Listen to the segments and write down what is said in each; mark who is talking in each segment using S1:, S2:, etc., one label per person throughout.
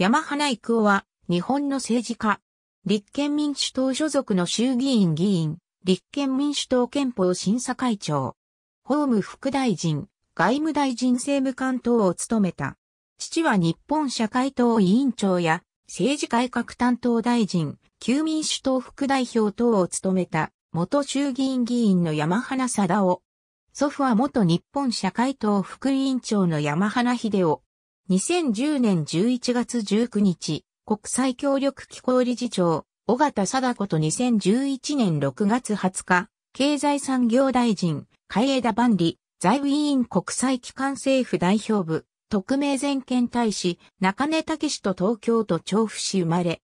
S1: 山花育夫は、日本の政治家。立憲民主党所属の衆議院議員、立憲民主党憲法審査会長。法務副大臣、外務大臣政務官等を務めた。父は日本社会党委員長や、政治改革担当大臣、旧民主党副代表等を務めた、元衆議院議員の山花貞夫。祖父は元日本社会党副委員長の山花秀夫。2010年11月19日、国際協力機構理事長、小形貞子と2011年6月20日、経済産業大臣、海江田万里、財務委員国際機関政府代表部、特命全権大使、中根武史と東京都調布市生まれ、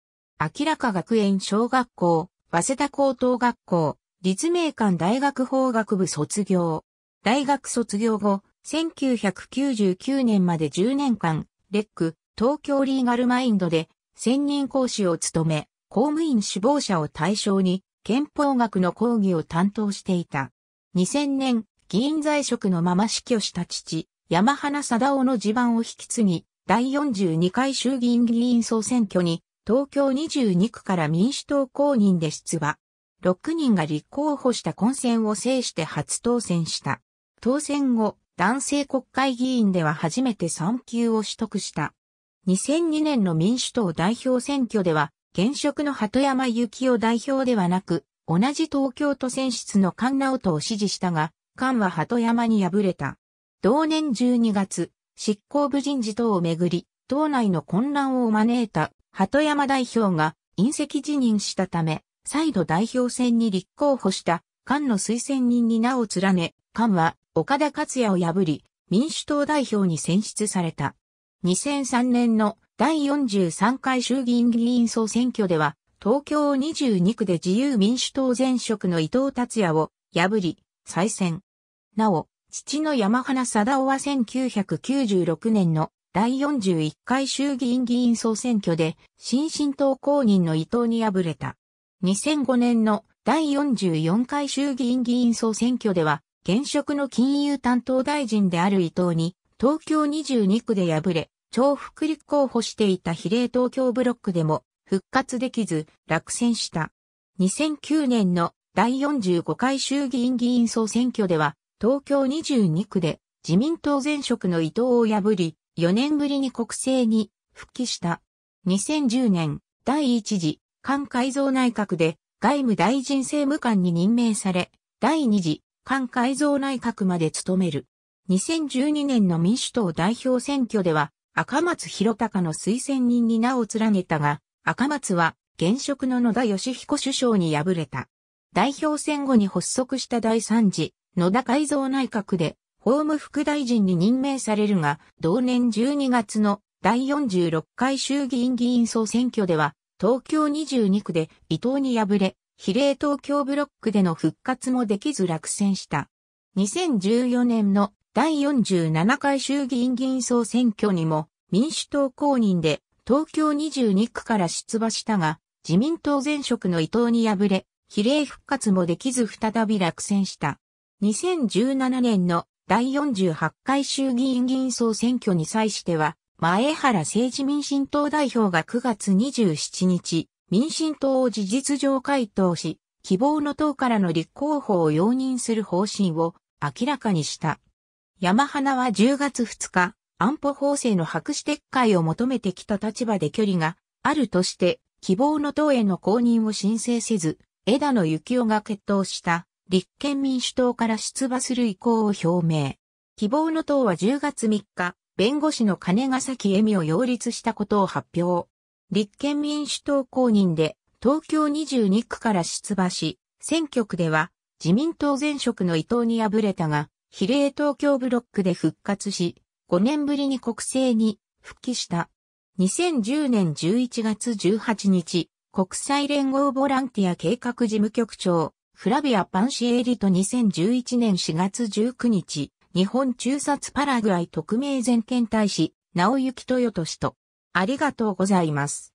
S1: 明らか学園小学校、早稲田高等学校、立命館大学法学部卒業。大学卒業後、1999年まで10年間、レック、東京リーガルマインドで、専任講師を務め、公務員志望者を対象に、憲法学の講義を担当していた。2000年、議員在職のまま死去した父、山花貞夫の地盤を引き継ぎ、第42回衆議院議員総選挙に、東京22区から民主党公認で出馬。6人が立候補した混戦を制して初当選した。当選後、男性国会議員では初めて産休を取得した。2002年の民主党代表選挙では、現職の鳩山幸雄代表ではなく、同じ東京都選出の菅直人を支持したが、菅は鳩山に敗れた。同年12月、執行部人事等をめぐり、党内の混乱を招いた鳩山代表が隕石辞任したため、再度代表選に立候補した菅の推薦人に名を連ね、菅は岡田克也を破り、民主党代表に選出された。2003年の第43回衆議院議員総選挙では、東京22区で自由民主党前職の伊藤達也を破り、再選。なお、父の山花貞夫は1996年の第41回衆議院議員総選挙で、新進党公認の伊藤に敗れた。2005年の第44回衆議院議員総選挙では、現職の金融担当大臣である伊藤に、東京22区で敗れ、重複立候補していた比例東京ブロックでも復活できず落選した。2009年の第45回衆議院議員総選挙では、東京22区で自民党前職の伊藤を破り、4年ぶりに国政に復帰した。2010年、第1次、菅改造内閣で外務大臣政務官に任命され、第2次、菅改造内閣まで務める。2012年の民主党代表選挙では、赤松博隆の推薦人に名を連ねたが、赤松は現職の野田義彦首相に敗れた。代表選後に発足した第3次野田改造内閣で法務副大臣に任命されるが、同年12月の第46回衆議院議員総選挙では、東京22区で伊藤に敗れ、比例東京ブロックでの復活もできず落選した。2014年の第47回衆議院議員総選挙にも民主党公認で東京22区から出馬したが自民党前職の伊藤に敗れ比例復活もできず再び落選した。2017年の第48回衆議院議員総選挙に際しては前原政治民進党代表が9月27日民進党を事実上回答し、希望の党からの立候補を容認する方針を明らかにした。山花は10月2日、安保法制の白紙撤回を求めてきた立場で距離があるとして、希望の党への公認を申請せず、枝野幸男が決闘した立憲民主党から出馬する意向を表明。希望の党は10月3日、弁護士の金ヶ崎恵美を擁立したことを発表。立憲民主党公認で東京22区から出馬し、選挙区では自民党前職の伊藤に敗れたが、比例東京ブロックで復活し、5年ぶりに国政に復帰した。2010年11月18日、国際連合ボランティア計画事務局長、フラビア・パンシエリと2011年4月19日、日本中殺パラグアイ特命全権大使、直行豊都氏と、ありがとうございます。